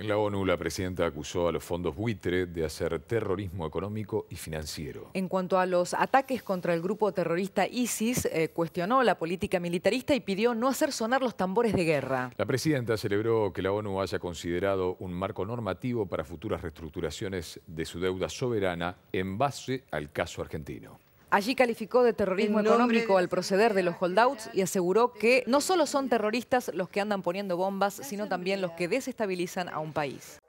En la ONU, la presidenta acusó a los fondos buitre de hacer terrorismo económico y financiero. En cuanto a los ataques contra el grupo terrorista ISIS, eh, cuestionó la política militarista y pidió no hacer sonar los tambores de guerra. La presidenta celebró que la ONU haya considerado un marco normativo para futuras reestructuraciones de su deuda soberana en base al caso argentino. Allí calificó de terrorismo económico al proceder de los holdouts y aseguró que no solo son terroristas los que andan poniendo bombas, sino también los que desestabilizan a un país.